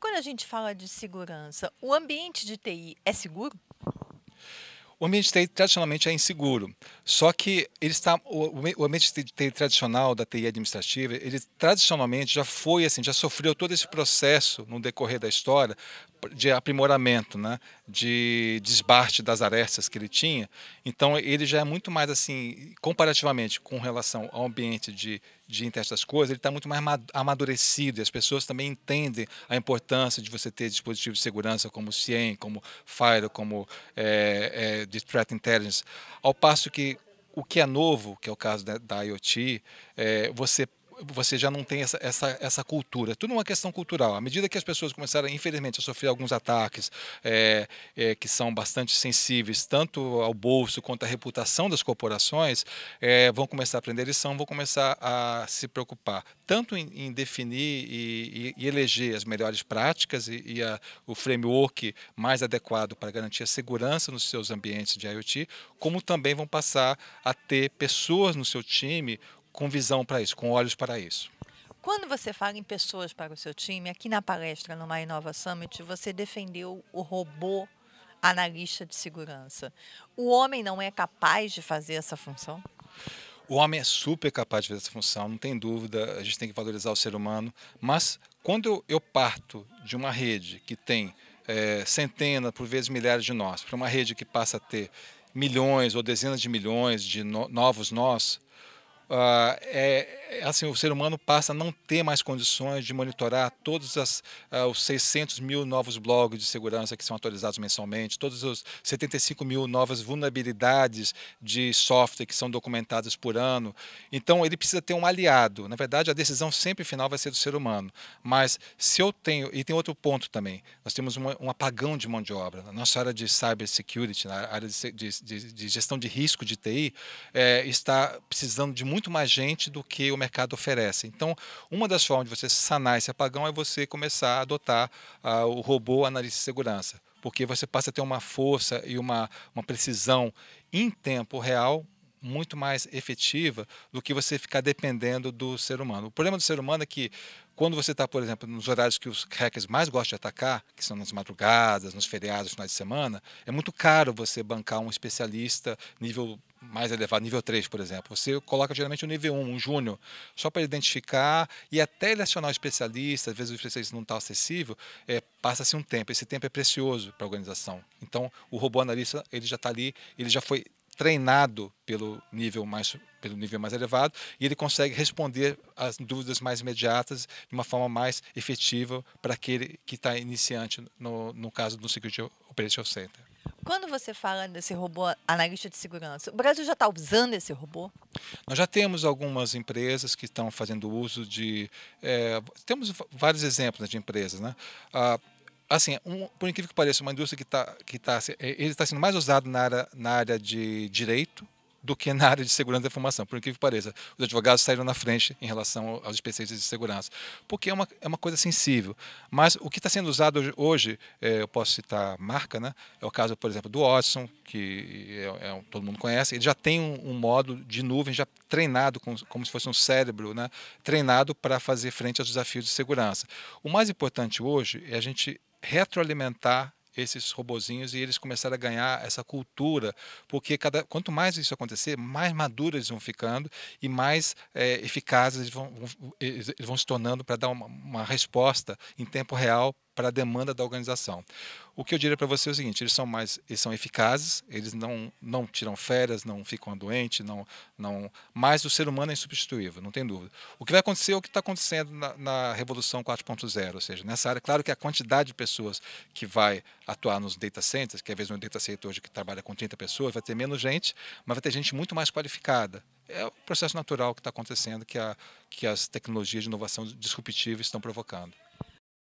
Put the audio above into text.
Quando a gente fala de segurança, o ambiente de TI é seguro? O ambiente de TI tradicionalmente é inseguro, só que ele está, o, ambiente de TI tradicional da TI administrativa, ele tradicionalmente já foi assim, já sofreu todo esse processo no decorrer da história de aprimoramento, né? de desbarte das arestas que ele tinha. Então ele já é muito mais assim, comparativamente com relação ao ambiente de, de internet das coisas, ele está muito mais amadurecido. E as pessoas também entendem a importância de você ter dispositivos de segurança como o CIEM, como FIRE, como é, é, de Threat Intelligence. Ao passo que o que é novo, que é o caso da, da IoT, é, você você já não tem essa, essa, essa cultura. Tudo uma questão cultural. À medida que as pessoas começaram, infelizmente, a sofrer alguns ataques é, é, que são bastante sensíveis, tanto ao bolso quanto à reputação das corporações, é, vão começar a aprender lição, vão começar a se preocupar tanto em, em definir e, e, e, eleger as melhores práticas e, e a, o framework mais adequado para garantir a segurança nos seus ambientes de IoT, como também vão passar a ter pessoas no seu time com visão para isso, com olhos para isso. Quando você fala em pessoas para o seu time, aqui na palestra no My Nova Summit, você defendeu o robô analista de segurança. O homem não é capaz de fazer essa função? O homem é super capaz de fazer essa função, não tem dúvida, a gente tem que valorizar o ser humano, mas quando eu parto de uma rede que tem é, eh, centenas, por vezes milhares de nós, para uma rede que passa a ter milhões ou dezenas de milhões de no novos nós, uh, é, assim, o ser humano passa a não ter mais condições de monitorar todos as, uh, os 600 mil novos blogs de segurança que são atualizados mensalmente, todos os 75 mil novas vulnerabilidades de software que são documentadas por ano. Então, ele precisa ter um aliado. Na verdade, a decisão sempre final vai ser do ser humano. Mas se eu tenho, e tem outro ponto também, nós temos uma, um apagão de mão de obra. Na nossa área de cybersecurity, na área de, de, de, de gestão de risco de TI, é, eh, está precisando de muito muito mais gente do que o mercado oferece. Então, uma das formas de você sanar esse apagão é você começar a adotar uh, o robô analista de segurança, porque você passa a ter uma força e uma, uma precisão em tempo real muito mais efetiva do que você ficar dependendo do ser humano. O problema do ser humano é que quando você está, por exemplo, nos horários que os hackers mais gostam de atacar, que são nas madrugadas, nos feriados, nos finais de semana, é muito caro você bancar um especialista nível mais elevado, nível 3, por exemplo. Você coloca geralmente o um nível 1, um júnior, só para identificar e até ele acionar o especialista, às vezes o especialista não está acessível, é, passa-se um tempo. Esse tempo é precioso para a organização. Então, o robô analista, ele já está ali, ele já foi treinado pelo nível mais pelo nível mais elevado e ele consegue responder às dúvidas mais imediatas de uma forma mais efetiva para aquele que está iniciante no, no caso do Security operation Center quando você fala desse robô analista de segurança, o Brasil já está usando esse robô? Nós já temos algumas empresas que estão fazendo uso de. É, temos vários exemplos né, de empresas, né? Ah, assim, um, por incrível que pareça, uma indústria que está que tá, é, ele está sendo mais usado na área, na área de direito do que na área de segurança da informação. Por incrível que pareça, os advogados saíram na frente em relação aos especialistas de segurança, porque é uma, é uma coisa sensível. Mas o que está sendo usado hoje, hoje é, eu posso citar marca, né? é o caso, por exemplo, do Watson, que é, é, todo mundo conhece, ele já tem um, um modo de nuvem já treinado, com, como se fosse um cérebro, né? treinado para fazer frente aos desafios de segurança. O mais importante hoje é a gente retroalimentar esses robozinhos e eles começaram a ganhar essa cultura, porque cada, quanto mais isso acontecer, mais maduros eles vão ficando e mais é, eficazes eles vão, eles vão se tornando para dar uma, uma resposta em tempo real para a demanda da organização. O que eu diria para você é o seguinte: eles são mais, eles são eficazes, eles não, não tiram férias, não ficam doentes, não, não. Mas o ser humano é insubstituível, não tem dúvida. O que vai acontecer é o que está acontecendo na, na Revolução 4.0, ou seja, nessa área, claro que a quantidade de pessoas que vai atuar nos data centers, que às vezes um data center hoje que trabalha com 30 pessoas, vai ter menos gente, mas vai ter gente muito mais qualificada é o processo natural que está acontecendo, que, a, que as tecnologias de inovação disruptiva estão provocando.